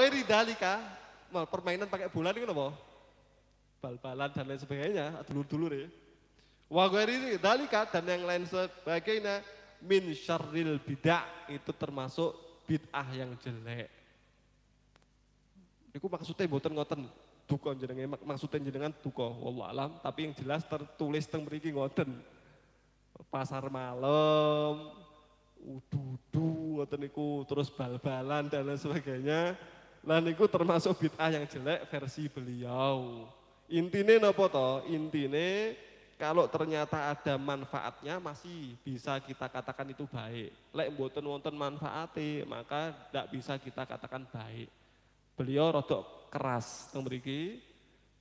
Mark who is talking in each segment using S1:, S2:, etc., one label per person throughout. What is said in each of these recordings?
S1: dali dalika, mal permainan pakai bulan itu apa? Bal-balan dan lain sebagainya, dulu-dulu ya. Wa dali dalika dan yang lain sebagainya min syarril bidak itu termasuk bid'ah yang jelek. Iku maksudnya boten ngoten duka jenenge maksudnya jenengan duka wallah alam tapi yang jelas tertulis teng mriki ngoten. Pasar malam, udu-udu ngoten terus bal-balan dan lain sebagainya Lan niku termasuk bid'ah yang jelek versi beliau. Intine napa to? Intine kalau ternyata ada manfaatnya masih bisa kita katakan itu baik. Lek mboten wonten manfaate, maka tidak bisa kita katakan baik. Beliau rodok keras teng mriki.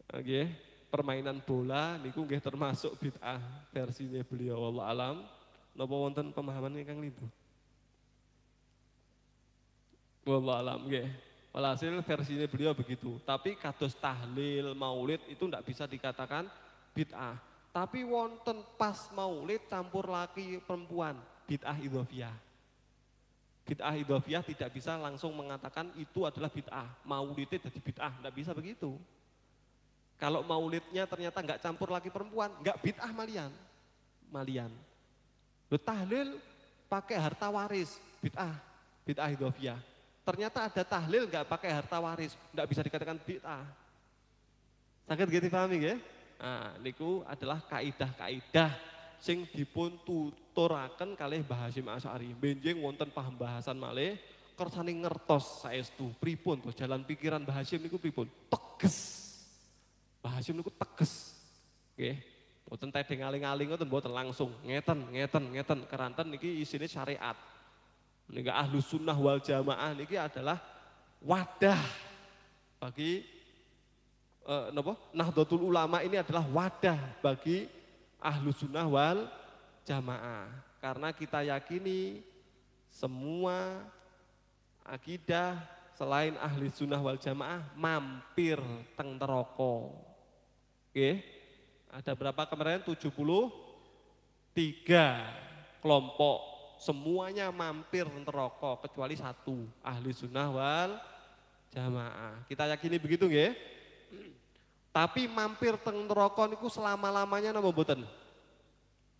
S1: Nggih, permainan bola niku nggih termasuk bid'ah versinya beliau Allah alam. Napa wonten pemahaman ingkang lindu? Wallah alam nggih. Walhasil versinya beliau begitu. Tapi kados tahlil maulid itu tidak bisa dikatakan bid'ah. Tapi wonten pas maulid campur laki perempuan bid'ah idhofiyah. Bid'ah idhofiyah tidak bisa langsung mengatakan itu adalah bid'ah. Maulidnya jadi bid'ah, tidak bisa begitu. Kalau maulidnya ternyata nggak campur laki perempuan, nggak bid'ah malian. Malian. Lu tahlil pakai harta waris, bid'ah, bid'ah idhofiyah Ternyata ada tahlil nggak pakai harta waris, nggak bisa dikatakan bid'ah. Sangat gini pahami ya? Nah, niku adalah kaidah-kaidah sing dipun tuturaken kalih Mbah Hasyim Asy'ari. Benjing wonten paham bahasan malih kersane ngertos saestu pripun to jalan pikiran Mbah Hasyim niku pripun? Teges. Mbah Hasyim niku teges. Nggih. Mboten tedeng aling-aling ngoten mboten langsung ngeten ngeten ngeten keranten niki isine syariat. Niki ahlu sunnah wal jamaah ini adalah wadah bagi eh, Nahdlatul ulama ini adalah wadah bagi ahlu sunnah wal jamaah. Karena kita yakini semua akidah selain ahli sunnah wal jamaah mampir teng teroko. Oke. Ada berapa kemarin? 73 kelompok semuanya mampir neraka kecuali satu ahli sunnah wal jamaah. Kita yakini begitu nggih? Tapi mampir teng rokok niku selama-lamanya nama mboten?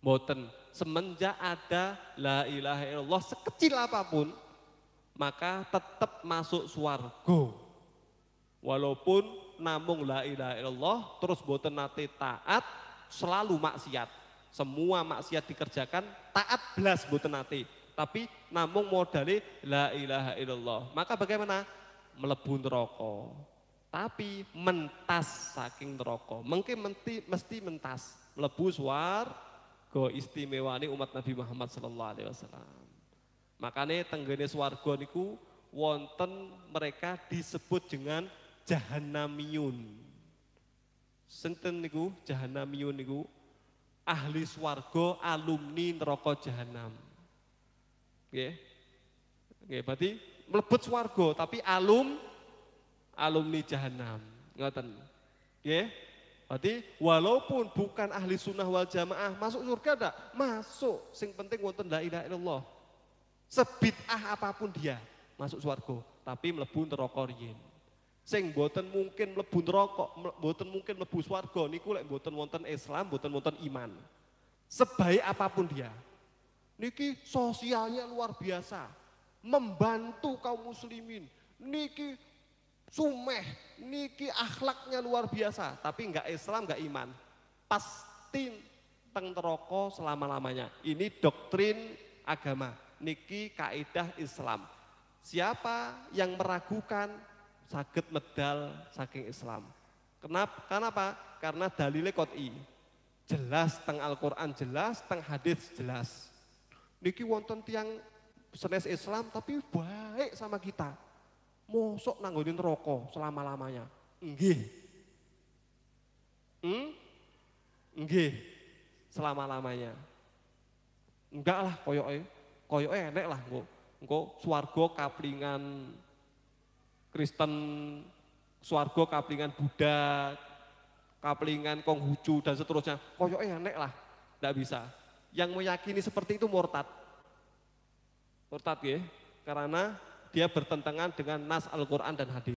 S1: Mboten. Semenjak ada la ilaha illallah sekecil apapun maka tetap masuk swarga. Walaupun namung la ilaha illallah terus boten nate taat selalu maksiat semua maksiat dikerjakan taat belas mboten nate tapi namung modali la ilaha illallah maka bagaimana melebu neraka tapi mentas saking neraka mungkin menti, mesti mentas melebu suar go istimewani umat Nabi Muhammad sallallahu alaihi wasallam makanya tenggene swarga niku wonten mereka disebut dengan jahanamiyun Senten niku jahanamiyun niku ahli swargo alumni neraka jahanam. Nggih. Nggih, berarti melebut swargo tapi alum alumni jahanam. Ngoten. Nggih. Berarti walaupun bukan ahli sunnah wal jamaah masuk surga enggak? Masuk. Sing penting wonten la ilaha illallah. Sebid'ah apapun dia masuk swargo tapi mlebu neraka riyin sing boten mungkin mlebu rokok, boten mungkin mlebu swarga niku lek boten wonten Islam, boten wonten iman. Sebaik apapun dia. Niki sosialnya luar biasa. Membantu kaum muslimin. Niki sumeh, niki akhlaknya luar biasa, tapi enggak Islam, enggak iman. Pasti teng neraka selama-lamanya. Ini doktrin agama. Niki kaidah Islam. Siapa yang meragukan sakit medal saking Islam. Kenapa? Kenapa? Karena dalile kot'i. Jelas teng Al-Quran jelas, teng hadis jelas. Niki wonten tiang senes Islam tapi baik sama kita. Mosok nanggonin rokok selama-lamanya. Nggih. Hmm? Nggih. Selama-lamanya. Enggak lah koyoke. Koyoke enek lah Engkau suargo kaplingan Kristen swargo kaplingan Buddha, kaplingan Konghucu dan seterusnya. Koyoknya enek lah, tidak bisa. Yang meyakini seperti itu murtad. Murtad ya, karena dia bertentangan dengan nas Al-Quran dan hadis.